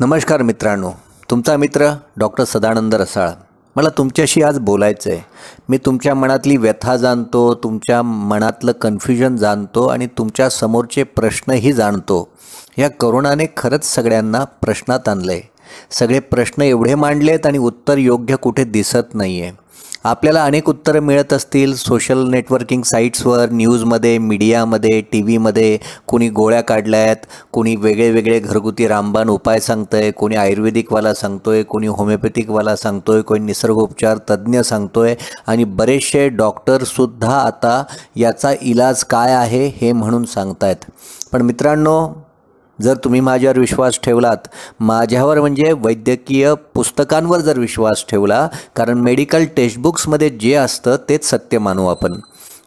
नमस्कार मित्रांनो तुमचा मित्र डॉक्टर सदानंद रसाळ मला तुमच्याशी आज बोलायचं आहे मी तुमच्या मनातली व्यथा जाणतो तुमच्या मनातलं कन्फ्युजन जाणतो आणि तुमच्या समोरचे प्रश्नही जाणतो या करोनाने खरंच सगळ्यांना प्रश्नात आणलं आहे सगळे प्रश्न एवढे मांडलेत आणि उत्तर योग्य कुठे दिसत नाही आहे आपल्याला अनेक उत्तरं मिळत असतील सोशल नेटवर्किंग साईट्सवर न्यूजमध्ये मीडियामध्ये टी व्हीमध्ये कोणी गोळ्या काढल्या आहेत कोणी वेगळे वेगळे घरगुती रामबाण उपाय सांगतं आहे कोणी आयुर्वेदिकवाला सांगतो आहे कोणी होमिओपॅथिकवाला सांगतो आहे कोणी निसर्गोपचार तज्ज्ञ सांगतो आहे आणि बरेचसे डॉक्टरसुद्धा आता याचा इलाज काय आहे हे म्हणून सांगतायत पण मित्रांनो जर तुम्ही माझ्यावर विश्वास ठेवलात माझ्यावर म्हणजे वैद्यकीय पुस्तकांवर जर विश्वास ठेवला कारण मेडिकल टेक्स्टबुक्समध्ये जे असतं तेच सत्य मानू आपण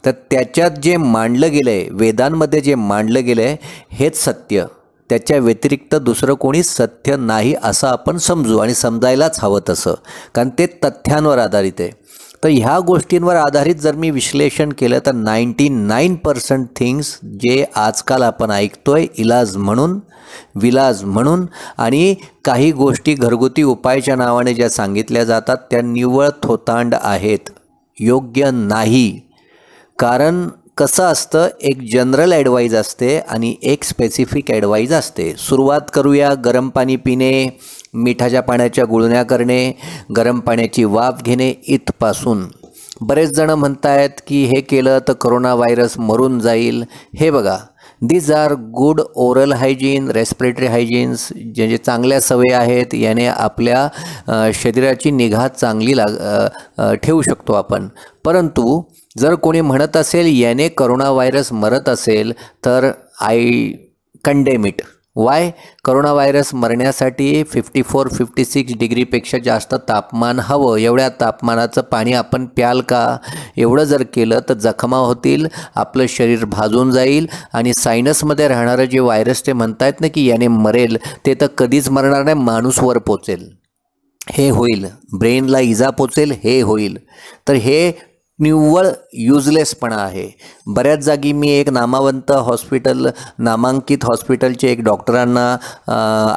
तर त्याच्यात जे मांडलं गेलं आहे वेदांमध्ये जे मांडलं गेलं आहे हेच सत्य त्याच्या व्यतिरिक्त दुसरं कोणी सत्य नाही असं आपण समजू आणि समजायलाच हवं तसं कारण ते तथ्यांवर आधारित आहे तर ह्या गोष्टींवर आधारित जर मी विश्लेषण केलं तर नाईंटी नाईन पर्सेंट थिंग्स जे आजकाल आपण ऐकतोय इलाज म्हणून विलाज म्हणून आणि काही गोष्टी घरगुती उपायाच्या नावाने ज्या सांगितल्या जातात त्या निव्वळ थोतांड आहेत योग्य नाही कारण कसं असतं एक जनरल ॲडवाईज असते आणि एक स्पेसिफिक ॲडवाईज असते सुरुवात करूया गरम पाणी पिणे मिठाच्या पाण्याच्या गुळण्या करणे गरम पाण्याची वाफ घेणे इथपासून बरेच जणं म्हणतायत की हे केलं तर करोना व्हायरस मरून जाईल हे बघा these are good oral hygiene respiratory hygienes जे जे चांगल्या सवयी आहेत याने आपल्या शरीराची निगा चांगली लाग ठेवू शकतो आपण परंतु जर कोणी म्हणत असेल याने करोना व्हायरस मरत असेल तर I condemn it why corona virus मरण्यासाठी फिफ्टी फोर फिफ्टी सिक्स डिग्रीपेक्षा जास्त तापमान हवं एवढ्या तापमानाचं पाणी आपण प्याल का एवढं जर केलं तर जखमा होतील आपलं शरीर भाजून जाईल आणि सायनसमध्ये राहणारं जे व्हायरस ते म्हणतायत ना की याने मरेल ते तर कधीच मरणार नाही माणूसवर पोचेल हे होईल ब्रेनला इजा पोचेल हे होईल तर हे निव्वळ युजलेसपणा आहे बऱ्याच जागी मी एक नामावंत हॉस्पिटल नामांकित हॉस्पिटलचे एक डॉक्टरांना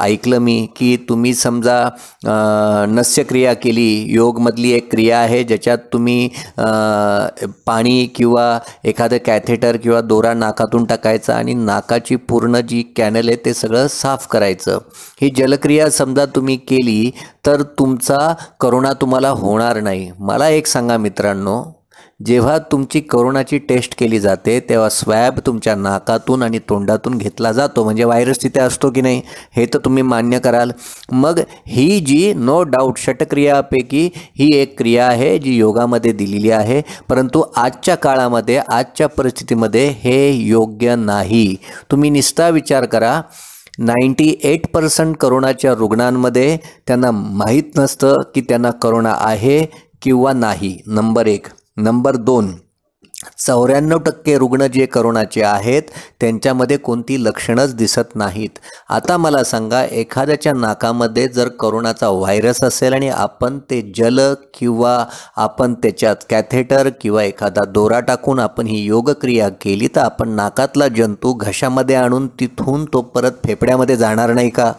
ऐकलं मी की तुम्ही समजा नस्यक्रिया केली योगमधली एक क्रिया आहे ज्याच्यात तुम्ही पाणी किंवा एखादं कॅथेटर किंवा दोरा नाकातून टाकायचा आणि नाकाची पूर्ण जी कॅनल आहे ते सगळं साफ करायचं ही जलक्रिया समजा तुम्ही केली तर तुमचा करोना तुम्हाला होणार नाही मला एक सांगा मित्रांनो जेव्हा तुमची करोनाची टेस्ट केली जाते तेव्हा स्वॅब तुमच्या नाकातून आणि तोंडातून घेतला जातो म्हणजे व्हायरस तिथे असतो की नाही हे तर तुम्ही मान्य कराल मग ही जी नो डाऊट षटक्रियापैकी ही एक क्रिया आहे जी योगामध्ये दिलेली आहे परंतु आजच्या काळामध्ये आजच्या परिस्थितीमध्ये हे योग्य नाही तुम्ही निस्ता विचार करा नाईंटी एट पर्सेंट करोनाच्या रुग्णांमध्ये त्यांना माहीत नसतं की त्यांना करोना आहे किंवा नाही नंबर एक नंबर दोन चौऱ्याण्णव टक्के रुग्ण जे करोनाचे आहेत त्यांच्यामध्ये कोणती लक्षणंच दिसत नाहीत आता मला सांगा एखाद्याच्या नाकामध्ये जर करोनाचा व्हायरस असेल आणि आपण ते जल किंवा आपण त्याच्यात कॅथेटर किंवा एखादा दोरा टाकून आपण ही योगक्रिया केली तर आपण नाकातला जंतू घशामध्ये आणून तिथून तो परत फेफड्यामध्ये जाणार नाही का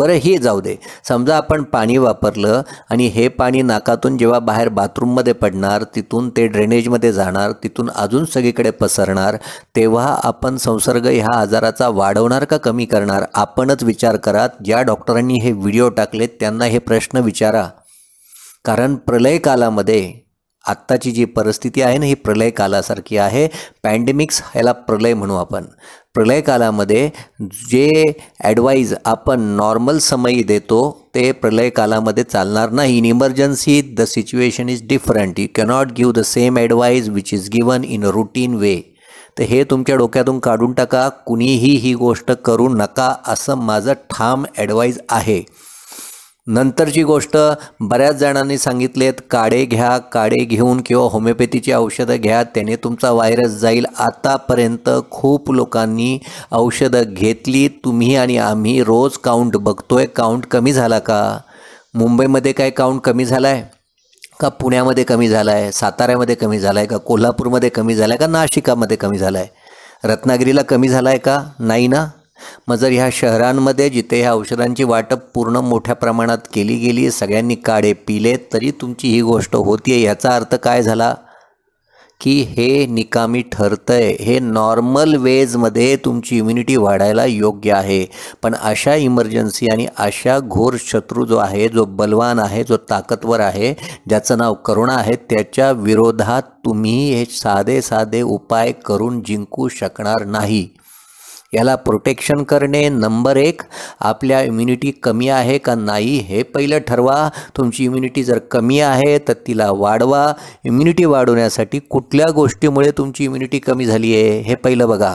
बरं हे जाऊ दे समजा आपण पाणी वापरलं आणि हे पाणी नाकातून जेव्हा बाहेर बाथरूममध्ये पडणार तिथून ते ड्रेनेजमध्ये जाणार तिथून अजून सगळीकडे पसरणार तेव्हा आपण संसर्ग ह्या आजाराचा वाढवणार का कमी करणार आपणच विचार करा ज्या डॉक्टरांनी हे व्हिडिओ टाकले त्यांना हे प्रश्न विचारा कारण प्रलयकालामध्ये आत्ताची जी परिस्थिती आहे ना ही प्रलय कालासारखी आहे पॅन्डेमिक्स ह्याला प्रलय म्हणू आपण प्रलयकालामध्ये जे ॲडवाईज आपण नॉर्मल समयी देतो ते प्रलयकालामध्ये चालणार नाही in emergency the situation is different you cannot give the same advice which is given in a routine way तर हे तुमच्या डोक्यातून काढून टाका कुणीही ही गोष्ट करू नका असं माझं ठाम ॲडवाईज आहे नंतरची गोष्ट बऱ्याच जणांनी सांगितलेत काडे घ्या काडे घेऊन किंवा होमिओपॅथीची औषधं घ्या त्याने तुमचा व्हायरस जाईल आतापर्यंत खूप लोकांनी औषधं घेतली तुम्ही आणि आम्ही रोज काउंट बघतोय काउंट कमी झाला का मुंबईमध्ये काय काउंट कमी झाला आहे का पुण्यामध्ये कमी झाला आहे साताऱ्यामध्ये कमी झाला आहे का कोल्हापूरमध्ये कमी झाला आहे का नाशिकामध्ये कमी झाला आहे रत्नागिरीला कमी झाला आहे का नाही ना मग जर ह्या शहरांमध्ये जिथे ह्या औषधांची वाटप पूर्ण मोठ्या प्रमाणात केली गेली सगळ्यांनी काढे पिले तरी तुमची ही गोष्ट होतीये ह्याचा अर्थ काय झाला की हे निकामी आहे हे नॉर्मल वेजमध्ये तुमची इम्युनिटी वाढायला योग्य आहे पण अशा इमर्जन्सी आणि अशा घोर शत्रू जो आहे जो बलवान आहे जो ताकदवर आहे ज्याचं नाव करुणा आहे त्याच्या विरोधात तुम्ही हे साधे साधे उपाय करून जिंकू शकणार नाही याला प्रोटेक्शन करणे नंबर एक आपल्या इम्युनिटी कमी आहे का नाही हे पहिलं ठरवा तुमची इम्युनिटी जर कमी आहे तर तिला वाढवा इम्युनिटी वाढवण्यासाठी कुठल्या गोष्टीमुळे तुमची इम्युनिटी कमी झाली आहे हे पहिलं बघा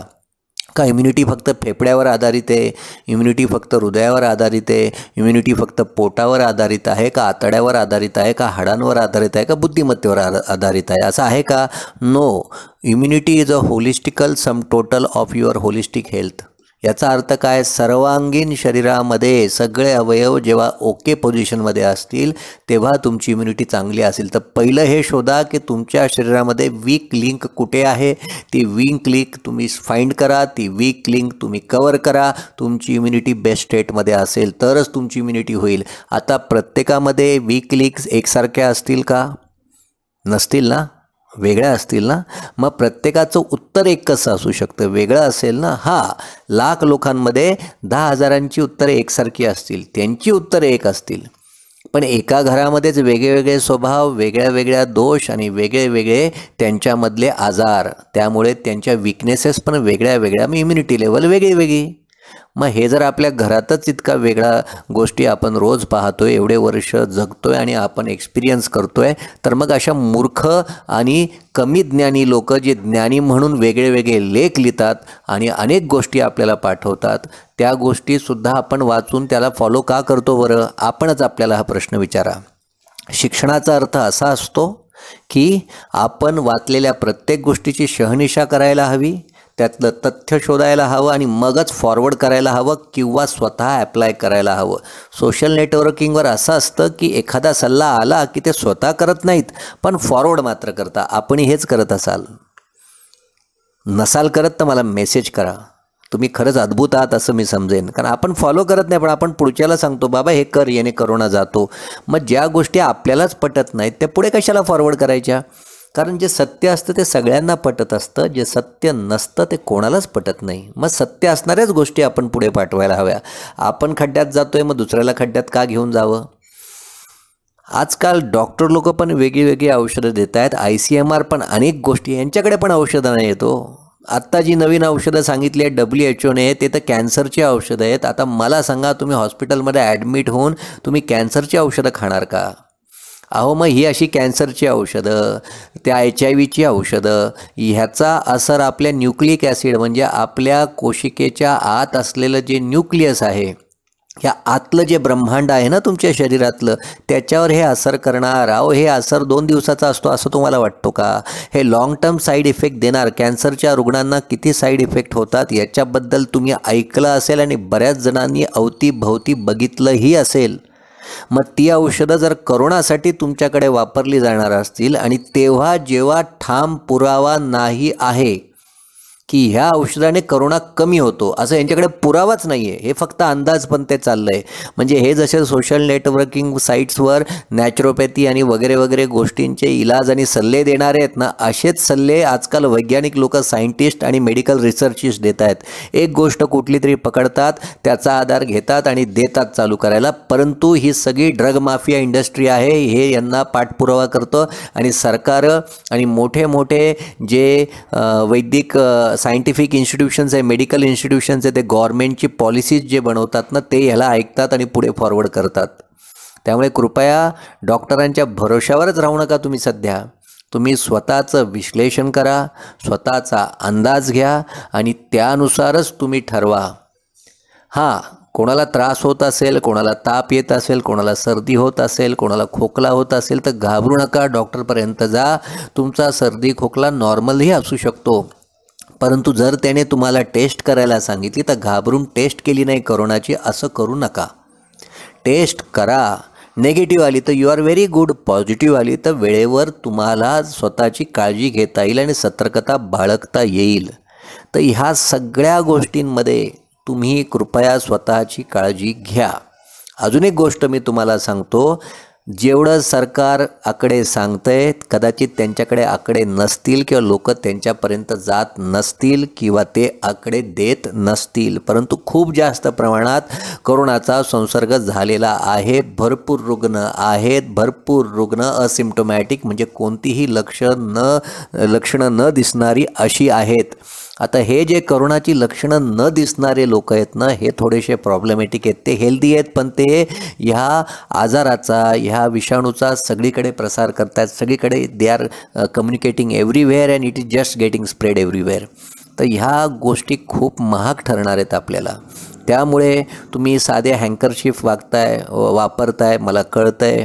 का इम्युनिटी फक्त फेफड्यावर आधारित आहे इम्युनिटी फक्त हृदयावर आधारित आहे इम्युनिटी फक्त पोटावर आधारित आहे का आतड्यावर आधारित आहे का हाडांवर आधारित आहे का बुद्धिमत्तेवर आधारित आहे असं आहे का no immunity is a holistical sum total of your holistic health याचा अर्थ काय सर्वांगीण शरीरामध्ये सगळे अवयव जेव्हा ओके पोझिशनमध्ये असतील तेव्हा तुमची इम्युनिटी चांगली असेल तर पहिलं हे शोधा की तुमच्या शरीरामध्ये वीक लिंक कुठे आहे ती वीक लिंक तुम्ही फाइंड करा ती वीक लिंक तुम्ही कवर करा तुमची इम्युनिटी बेस्ट स्टेटमध्ये असेल तरच तुमची इम्युनिटी होईल आता प्रत्येकामध्ये वीक लिंक्स एकसारख्या असतील का नसतील ना वेगळ्या असतील ना मग प्रत्येकाचं उत्तर एक कसं असू शकतं वेगळं असेल ना हा लाख लोकांमध्ये दहा हजारांची उत्तरे एकसारखी असतील त्यांची उत्तरे एक असतील पण एका घरामध्येच वेगळेवेगळे स्वभाव वेगळ्या वेगळ्या दोष आणि वेगळे वेगळे त्यांच्यामधले आजार त्यामुळे त्यांच्या विकनेसेस पण वेगळ्या वेगळ्या मग इम्युनिटी लेवल वेगळी वेगळी मग हे जर आपल्या घरातच इतका वेगळा गोष्टी आपण रोज पाहतोय एवढे वर्ष जगतोय आणि आपण एक्सपिरियन्स करतोय तर मग अशा मूर्ख आणि कमी ज्ञानी लोक जे ज्ञानी म्हणून वेगळे वेगळे लेख लिहितात आणि अनेक गोष्टी आपल्याला पाठवतात त्या गोष्टीसुद्धा आपण वाचून त्याला फॉलो का करतो बरं आपणच आपल्याला हा प्रश्न विचारा शिक्षणाचा अर्थ असा असतो की आपण वाचलेल्या प्रत्येक गोष्टीची शहनिशा करायला हवी त्यातलं तथ्य शोधायला हवं आणि मगच फॉरवर्ड करायला हवं किंवा स्वतः ॲप्लाय करायला हवं सोशल नेटवर्किंगवर असं असतं की एखादा सल्ला आला की ते स्वतः करत नाहीत पण फॉरवर्ड मात्र करता आपण हेच करत असाल नसाल करत तर मला मेसेज करा तुम्ही खरंच अद्भुत आहात असं मी समजेन कारण आपण फॉलो करत नाही पण आपण पुढच्याला सांगतो बाबा हे कर येणे करोना जातो मग ज्या गोष्टी आपल्यालाच पटत नाहीत त्या पुढे कशाला फॉरवर्ड करायच्या कारण जे सत्य असतं ते सगळ्यांना पटत असतं जे सत्य नसतं ते कोणालाच पटत नाही मग सत्य असणाऱ्याच गोष्टी आपण पुढे पाठवायला हव्या आपण खड्ड्यात जातो आहे मग दुसऱ्याला खड्ड्यात का घेऊन जावं आजकाल डॉक्टर लोक पण वेगळी वेगळी औषधं देत आहेत आय सी एम आर पण अनेक गोष्टी यांच्याकडे पण औषधं नाही येतो हो. आत्ता जी नवीन औषधं सांगितली आहेत डब्ल्यू एच ओने ते तर कॅन्सरची औषधं आहेत आता मला सांगा तुम्ही हॉस्पिटलमध्ये ॲडमिट होऊन तुम्ही कॅन्सरची औषधं खाणार का अहो मग ही अशी कॅन्सरची औषधं त्या एच आय व्हीची औषधं ह्याचा असर आपल्या न्यूक्लिक ॲसिड म्हणजे आपल्या कोशिकेच्या आत असलेलं जे न्यूक्लियस आहे या आतलं जे ब्रह्मांड आहे ना तुमच्या शरीरातलं त्याच्यावर हे असर करणार अहो हे असर दोन दिवसाचा असतो असं तुम्हाला वाटतो का हे लाँग टर्म साईड इफेक्ट देणार कॅन्सरच्या रुग्णांना किती साईड इफेक्ट होतात याच्याबद्दल तुम्ही ऐकलं असेल आणि बऱ्याच जणांनी अवतीभवती बघितलंही असेल मग ती औषधं जर करोनासाठी तुमच्याकडे वापरली जाणार असतील आणि तेव्हा जेव्हा ठाम पुरावा नाही आहे की ह्या औषधाने करोना कमी होतो असं यांच्याकडे पुरावाच नाही आहे हे फक्त अंदाज पण ते चाललं आहे म्हणजे हे जसे सोशल नेटवर्किंग साईट्सवर नॅचरोपॅथी आणि वगैरे वगैरे गोष्टींचे इलाज आणि सल्ले देणारे आहेत ना असेच सल्ले आजकाल वैज्ञानिक लोक सायंटिस्ट आणि मेडिकल रिसर्चिस देत आहेत एक गोष्ट कुठली तरी पकडतात त्याचा आधार घेतात आणि देतात चालू करायला परंतु ही सगळी ड्रग माफिया इंडस्ट्री आहे हे यांना पाठपुरावा करतं आणि सरकार आणि मोठे मोठे जे वैदिक सायंटिफिक इन्स्टिट्यूशन्स आहे मेडिकल इन्स्टिट्यूशन्स आहे ते गव्हर्मेंटची पॉलिसीज जे बनवतात ना ते ह्याला ऐकतात आणि पुढे फॉरवर्ड करतात त्यामुळे कृपया डॉक्टरांच्या भरोश्यावरच राहू नका तुम्ही सध्या तुम्ही स्वतःचं विश्लेषण करा स्वतःचा अंदाज घ्या आणि त्यानुसारच तुम्ही ठरवा हां कोणाला त्रास होत असेल कोणाला ताप येत असेल कोणाला सर्दी होत असेल कोणाला खोकला होत असेल तर घाबरू नका डॉक्टरपर्यंत जा तुमचा सर्दी खोकला नॉर्मलही असू शकतो परंतु जर त्याने तुम्हाला टेस्ट करायला सांगितली तर घाबरून टेस्ट केली नाही करोनाची असं करू नका टेस्ट करा नेगेटिव आली तर you are very good positive आली तर वेळेवर तुम्हाला स्वतःची काळजी घेता येईल आणि सतर्कता बाळगता येईल तर ह्या सगळ्या गोष्टींमध्ये तुम्ही कृपया स्वतःची काळजी घ्या अजून एक गोष्ट मी तुम्हाला सांगतो जेवढं सरकार आकडे आहे कदाचित त्यांच्याकडे आकडे नसतील किंवा लोक त्यांच्यापर्यंत जात नसतील किंवा ते आकडे देत नसतील परंतु खूप जास्त प्रमाणात कोरोनाचा संसर्ग झालेला आहे भरपूर रुग्ण आहेत भरपूर रुग्ण असिम्टोमॅटिक म्हणजे कोणतीही लक्ष न लक्षणं न दिसणारी अशी आहेत आता हे जे करोनाची लक्षणं न दिसणारे लोक आहेत ना हे थोडेसे प्रॉब्लेमॅटिक आहेत ते हेल्दी आहेत पण ते ह्या आजाराचा ह्या विषाणूचा सगळीकडे प्रसार करतात सगळीकडे they are communicating everywhere and it is just getting spread everywhere तर ह्या गोष्टी खूप महाग ठरणार आहेत आपल्याला त्यामुळे तुम्ही साधे हँकरशिफ वागताय वापरताय मला आहे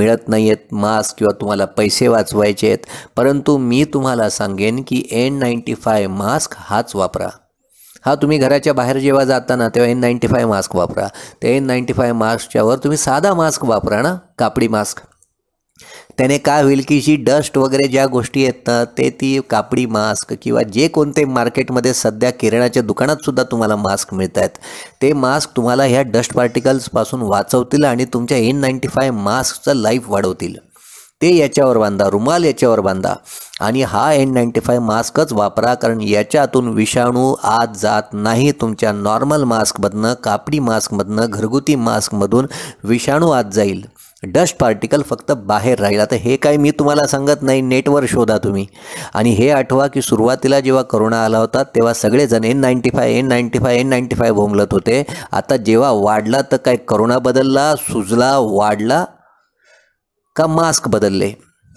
मिळत नाही आहेत मास्क किंवा तुम्हाला पैसे वाचवायचे आहेत परंतु मी तुम्हाला सांगेन की एन नाईन्टी फाय मास्क हाच वापरा हा तुम्ही घराच्या बाहेर जेव्हा जाताना तेव्हा एन नाईंटी फाय मास्क वापरा ते एन नाईंटी फाय मास्कच्यावर तुम्ही साधा मास्क वापरा ना कापडी मास्क त्याने काय होईल की जी डस्ट वगैरे ज्या गोष्टी आहेत ना ते ती कापडी मास्क किंवा जे कोणते मार्केटमध्ये सध्या किराणाच्या दुकानातसुद्धा तुम्हाला मास्क मिळत आहेत ते मास्क तुम्हाला ह्या डस्ट पार्टिकल्सपासून वाचवतील आणि तुमच्या एन नाईन्टी फाय मास्कचं लाईफ वाढवतील ते याच्यावर बांधा रुमाल याच्यावर बांधा आणि हा एन नाईन्टी फाय मास्कच वापरा कारण याच्यातून विषाणू आत जात नाही तुमच्या नॉर्मल मास्कमधनं कापडी मास्कमधनं घरगुती मास्कमधून विषाणू आत जाईल डस्ट पार्टिकल फक्त बाहेर राहील आता हे काय मी तुम्हाला सांगत नाही नेटवर शोधा तुम्ही आणि हे आठवा की सुरुवातीला जेव्हा करोना आला होता तेव्हा सगळेजण N ninety five N ninety five N ninety five होते आता जेव्हा वाढला तर काय करोना बदलला सुजला वाढला का मास्क बदलले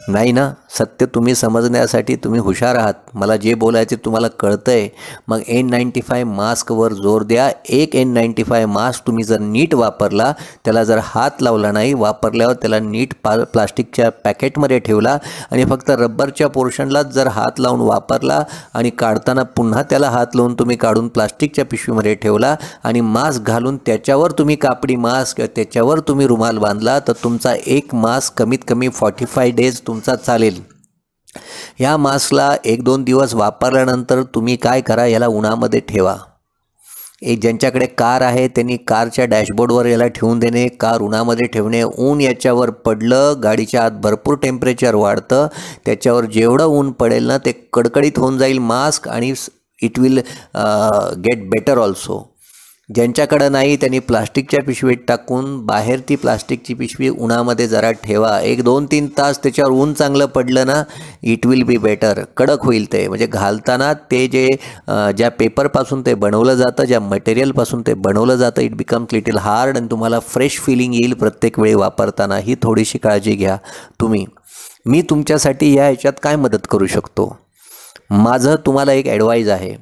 नाही ना सत्य तुम्ही समजण्यासाठी तुम्ही हुशार आहात मला जे बोलायचे तुम्हाला कळतं आहे मग एन नाईन्टी फाय मास्कवर जोर द्या एक एन नाईन्टी फाय मास्क तुम्ही जर नीट वापरला त्याला जर हात लावला नाही वापरल्यावर त्याला नीट पा प्लास्टिकच्या पॅकेटमध्ये ठेवला आणि फक्त रब्बरच्या पोर्शनलाच जर हात लावून वापरला आणि काढताना पुन्हा त्याला हात लावून तुम्ही काढून प्लास्टिकच्या पिशवीमध्ये ठेवला आणि मास्क घालून त्याच्यावर तुम्ही कापडी मास्क त्याच्यावर तुम्ही रुमाल बांधला तर तुमचा एक मास्क कमीत कमी फॉर्टी फाय डेज तुम तुमचा चालेल या मास्कला एक दोन दिवस वापरल्यानंतर तुम्ही काय करा याला उन्हामध्ये ठेवा एक ज्यांच्याकडे कार आहे त्यांनी कारच्या डॅशबोर्डवर याला ठेवून देणे कार उन्हामध्ये ठेवणे ऊन याच्यावर पडलं गाडीच्या आत भरपूर टेम्परेचर वाढतं त्याच्यावर जेवढं ऊन पडेल ना ते कडकडीत होऊन जाईल मास्क आणि it will get better also ज्यांच्याकडं नाही त्यांनी प्लास्टिकच्या पिशवीत टाकून बाहेर ती प्लास्टिकची पिशवी उन्हामध्ये जरा ठेवा एक दोन तीन तास त्याच्यावर ऊन चांगलं पडलं ना इट विल बी बेटर कडक होईल ते म्हणजे घालताना ते जे ज्या पेपरपासून ते बनवलं जातं ज्या मटेरियलपासून ते बनवलं जातं इट बिकम्स लिटिल हार्ड आणि तुम्हाला फ्रेश फिलिंग येईल प्रत्येक वेळी वापरताना ही थोडीशी काळजी घ्या तुम्ही मी तुमच्यासाठी या ह्याच्यात काय मदत करू शकतो माझं तुम्हाला एक ॲडवाईज आहे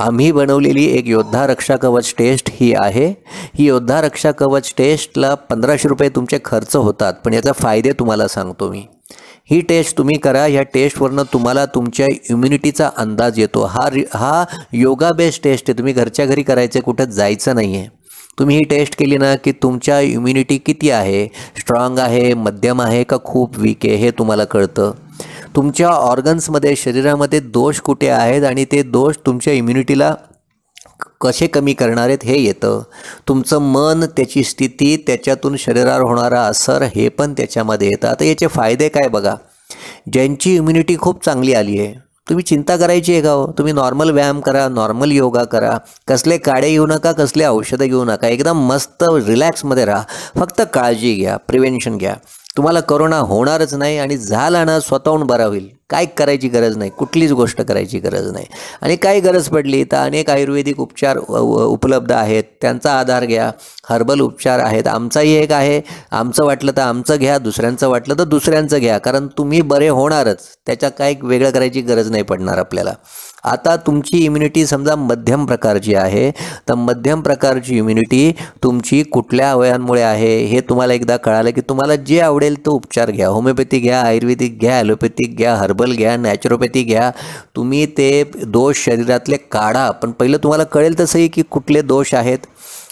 आम्ही बनवलेली एक योद्धा रक्षा कवच टेस्ट ही आहे ही योद्धा रक्षा कवच टेस्टला पंधराशे रुपये तुमचे खर्च होतात पण याचा फायदे तुम्हाला सांगतो मी ही टेस्ट तुम्ही करा ह्या टेस्टवरनं तुम्हाला तुमच्या इम्युनिटीचा अंदाज येतो हा हा योगा बेस्ड टेस्ट आहे तुम्ही घरच्या घरी करायचं कुठं जायचं नाही आहे तुम्ही ही टेस्ट केली ना की तुमच्या इम्युनिटी किती आहे स्ट्रॉंग आहे मध्यम आहे का खूप वीक आहे हे तुम्हाला कळतं तुमच्या ऑर्गन्समध्ये शरीरामध्ये दोष कुठे आहेत आणि ते दोष तुमच्या इम्युनिटीला कसे कमी करणार आहेत हे येतं तुमचं मन त्याची स्थिती त्याच्यातून शरीरावर होणारा असर हे पण त्याच्यामध्ये येतं आता याचे फायदे काय बघा ज्यांची इम्युनिटी खूप चांगली आली आहे तुम्ही चिंता करायची आहे का हो तुम्ही नॉर्मल व्यायाम करा नॉर्मल योगा करा कसले काडे घेऊ नका कसले औषधं घेऊ नका एकदम मस्त रिलॅक्समध्ये राहा फक्त काळजी घ्या प्रिव्हेन्शन घ्या तुम्हाला करोना होणारच नाही आणि झाला ना स्वतःहून बरा होईल काय करायची गरज नाही कुठलीच गोष्ट करायची गरज नाही आणि काय गरज पडली तर अनेक आयुर्वेदिक उपचार उपलब्ध आहेत त्यांचा आधार घ्या हर्बल उपचार आहेत आमचाही एक आहे आमचं वाटलं तर आमचं घ्या दुसऱ्यांचं वाटलं तर दुसऱ्यांचं घ्या कारण तुम्ही बरे होणारच त्याच्या काय वेगळं करायची गरज नाही पडणार आपल्याला आता तुमची इम्युनिटी समजा मध्यम प्रकारची आहे तर मध्यम प्रकारची इम्युनिटी तुमची कुठल्या अवयांमुळे आहे हे तुम्हाला एकदा कळालं की तुम्हाला जे आवडेल तो उपचार घ्या होमिओपॅथी घ्या आयुर्वेदिक घ्या ॲलोपॅथिक घ्या हर्बल घ्या नॅचरोपॅथी घ्या तुम्ही ते दोष शरीरातले काढा पण पहिलं तुम्हाला कळेल तसंही की कुठले दोष आहेत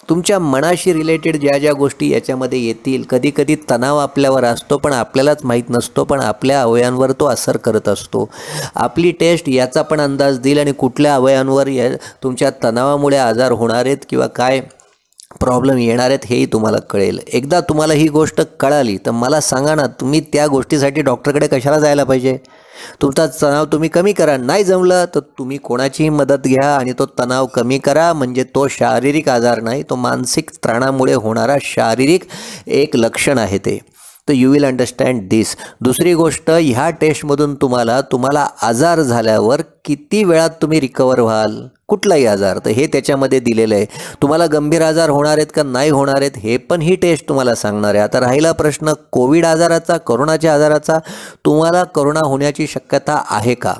तुमच्या मनाशी रिलेटेड ज्या ज्या गोष्टी याच्यामध्ये येतील कधी कधी तणाव आपल्यावर असतो पण आपल्यालाच माहीत नसतो पण आपल्या अवयांवर तो असर करत असतो आपली टेस्ट याचा पण अंदाज देईल आणि कुठल्या अवयांवर या तुमच्या तणावामुळे आजार होणार आहेत किंवा काय प्रॉब्लेम येणार आहेत हेही तुम्हाला कळेल एकदा तुम्हाला ही गोष्ट कळाली तर मला सांगा ना तुम्ही त्या गोष्टीसाठी डॉक्टरकडे कशाला जायला पाहिजे तुमचा तणाव तुम्ही कमी करा नाही जमलं तर तुम्ही कोणाचीही मदत घ्या आणि तो तणाव कमी करा म्हणजे तो शारीरिक आजार नाही तो मानसिक त्राणामुळे होणारा शारीरिक एक लक्षण आहे ते तर यू विल अंडरस्टँड दिस दुसरी गोष्ट ह्या टेस्टमधून तुम्हाला तुम्हाला आजार झाल्यावर किती वेळात तुम्ही रिकवर व्हाल कुठलाही आजार तर हे त्याच्यामध्ये दिलेलं आहे तुम्हाला गंभीर आजार होणार आहेत का नाही होणार आहेत हे पण ही टेस्ट तुम्हाला सांगणार आहे आता राहिला प्रश्न कोविड आजाराचा करोनाच्या आजाराचा तुम्हाला करोना होण्याची शक्यता आहे का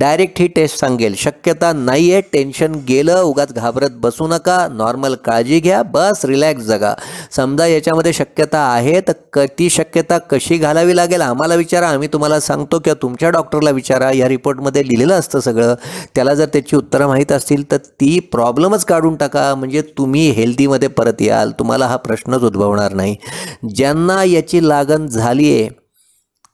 डायरेक्ट ही टेस्ट सांगेल शक्यता नाही आहे टेन्शन गेलं उगाच घाबरत बसू नका नॉर्मल काळजी घ्या बस रिलॅक्स जगा समजा याच्यामध्ये शक्यता आहे तर क ती शक्यता कशी घालावी लागेल आम्हाला विचारा आम्ही तुम्हाला सांगतो किंवा तुमच्या डॉक्टरला विचारा या रिपोर्टमध्ये लिहिलेलं असतं सगळं त्याला जर त्याची उत्तरं माहीत असतील तर ती प्रॉब्लेमच काढून टाका म्हणजे तुम्ही हेल्दीमध्ये परत याल तुम्हाला हा प्रश्नच उद्भवणार नाही ज्यांना याची लागण झाली आहे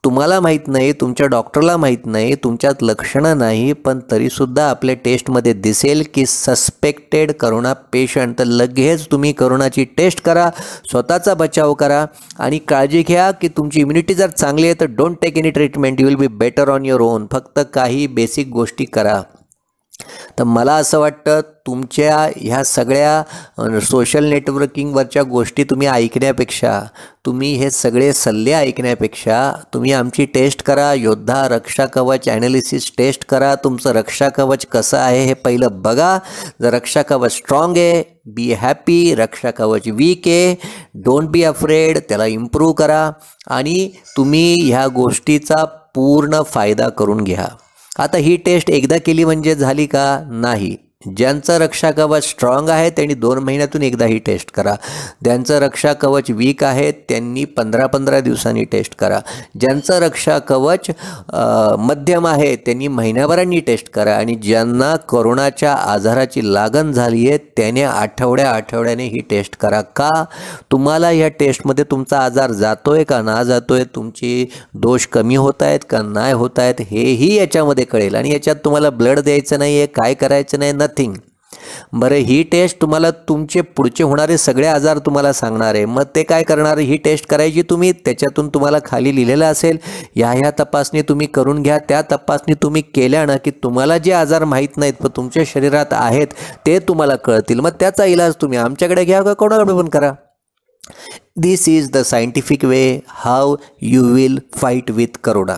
तुम्हाला माहीत नाही तुमच्या डॉक्टरला माहीत नाही तुमच्यात लक्षणं नाही पण तरीसुद्धा आपल्या टेस्टमध्ये दिसेल की सस्पेक्टेड करोना पेशंट तर लगेच तुम्ही करोनाची टेस्ट करा स्वतःचा बचाव करा आणि काळजी घ्या की तुमची इम्युनिटी जर चांगली आहे तर don't take any treatment you will be better on your own फक्त काही बेसिक गोष्टी करा तर मला असं वाटतं तुमच्या ह्या सगळ्या सोशल नेटवर्किंगवरच्या गोष्टी तुम्ही ऐकण्यापेक्षा तुम्ही हे सगळे सल्ले ऐकण्यापेक्षा तुम्ही आमची टेस्ट करा योद्धा रक्षा कवच ॲनालिसिस टेस्ट करा तुमचं रक्षा कवच कसं आहे हे पहिलं बघा जर रक्षा कवच स्ट्रॉंग आहे बी हॅपी रक्षा कवच वीक आहे डोंट बी अफ्रेड त्याला इम्प्रूव्ह करा आणि तुम्ही ह्या गोष्टीचा पूर्ण फायदा करून घ्या आता ही टेस्ट एकदा केली म्हणजे झाली का नाही ज्यांचं रक्षा कवच स्ट्रॉंग आहे त्यांनी दोन महिन्यातून एकदा ही टेस्ट करा ज्यांचं रक्षा कवच वीक आहे त्यांनी पंधरा पंधरा दिवसांनी टेस्ट करा ज्यांचं रक्षा कवच मध्यम आहे त्यांनी महिन्याभरांनी टेस्ट करा आणि ज्यांना कोरोनाच्या आजाराची लागण झाली आहे त्याने आठवड्या आठवड्याने ही टेस्ट करा का तुम्हाला या टेस्टमध्ये तुमचा आजार जातो आहे का ना जातो आहे तुमची दोष कमी होत आहेत का नाही होत आहेत हेही याच्यामध्ये कळेल आणि याच्यात तुम्हाला ब्लड द्यायचं नाही आहे काय करायचं नाही न नथिंग बरं ही टेस्ट तुम्हाला तुमचे पुढचे होणारे सगळे आजार तुम्हाला सांगणार आहे मग ते काय करणार ही टेस्ट करायची तुम्ही त्याच्यातून तुम्हाला खाली लिहिलेलं असेल या ह्या तपासणी तुम्ही करून घ्या त्या तपासणी तुम्ही ना की तुम्हाला जे आजार माहीत नाहीत पण तुमच्या शरीरात आहेत ते तुम्हाला कळतील मग त्याचा इलाज तुम्ही आमच्याकडे घ्या का कोणाकडे पण करा this is the scientific way how you will fight with करोडा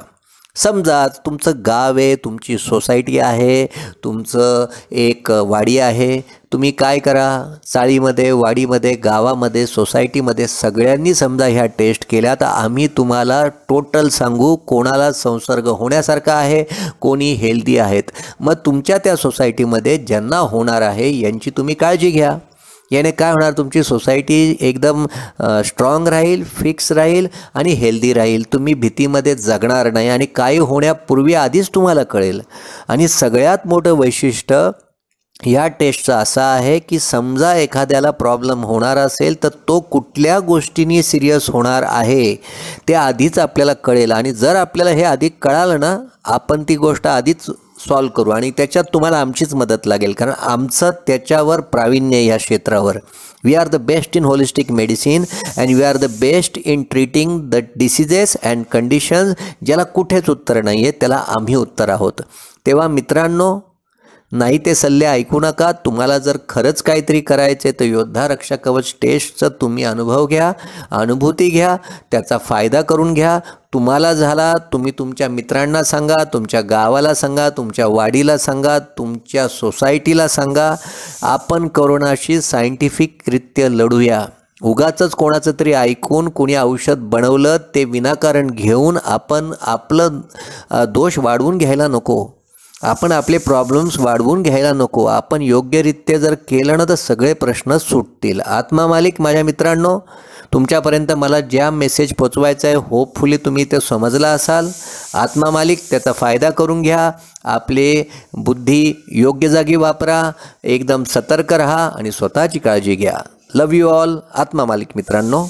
समजा तुमचं गाव आहे तुमची सोसायटी आहे तुमचं एक वाडी आहे तुम्ही काय करा चाळीमध्ये वाडीमध्ये गावामध्ये सोसायटीमध्ये सगळ्यांनी समजा ह्या टेस्ट केल्या तर आम्ही तुम्हाला टोटल सांगू कोणाला संसर्ग होण्यासारखा आहे कोणी हेल्दी आहेत मग तुमच्या त्या सोसायटीमध्ये ज्यांना होणार आहे यांची तुम्ही काळजी घ्या याने काय होणार तुमची सोसायटी एकदम स्ट्रॉंग राहील फिक्स राहील आणि हेल्दी राहील तुम्ही भीतीमध्ये जगणार नाही आणि काही होण्यापूर्वी आधीच तुम्हाला कळेल आणि सगळ्यात मोठं वैशिष्ट्य या टेस्टचा असा आहे की समजा एखाद्याला प्रॉब्लेम होणार असेल तर तो कुठल्या गोष्टीने सिरियस होणार आहे ते आधीच आपल्याला कळेल आणि जर आपल्याला हे आधी कळालं ना आपण ती गोष्ट आधीच सॉल्व करू आणि त्याच्यात तुम्हाला आमचीच मदत लागेल कारण आमचं त्याच्यावर प्रावीण्य या क्षेत्रावर we are the best in holistic medicine and we are the best in treating the diseases and conditions ज्याला कुठेच उत्तर नाही आहे त्याला आम्ही उत्तर आहोत तेव्हा मित्रांनो नाही ते सल्ले ऐकू नका तुम्हाला जर खरंच काहीतरी करायचे तर योद्धा रक्षा कवच टेस्टचा तुम्ही अनुभव घ्या अनुभूती घ्या त्याचा फायदा करून घ्या तुम्हाला झाला तुम्ही तुमच्या मित्रांना सांगा तुमच्या गावाला सांगा तुमच्या वाडीला सांगा तुमच्या सोसायटीला सांगा आपण करोनाशी सायंटिफिकरित्या लढूया उगाच कोणाचं तरी ऐकून कुणी औषध बनवलं ते विनाकारण घेऊन आपण आपलं दोष वाढवून घ्यायला नको आपण आपले प्रॉब्लेम्स वाढवून घ्यायला नको आपण योग्यरित्या जर केलं ना तर सगळे प्रश्न सुटतील आत्मा मालिक माझ्या मित्रांनो तुमच्यापर्यंत मला ज्या मेसेज पोचवायचा आहे होपफुली तुम्ही ते समजला असाल आत्मा मालिक त्याचा फायदा करून घ्या आपले बुद्धी योग्य जागी वापरा एकदम सतर्क राहा आणि स्वतःची काळजी घ्या लव यू ऑल आत्मा मालिक मित्रांनो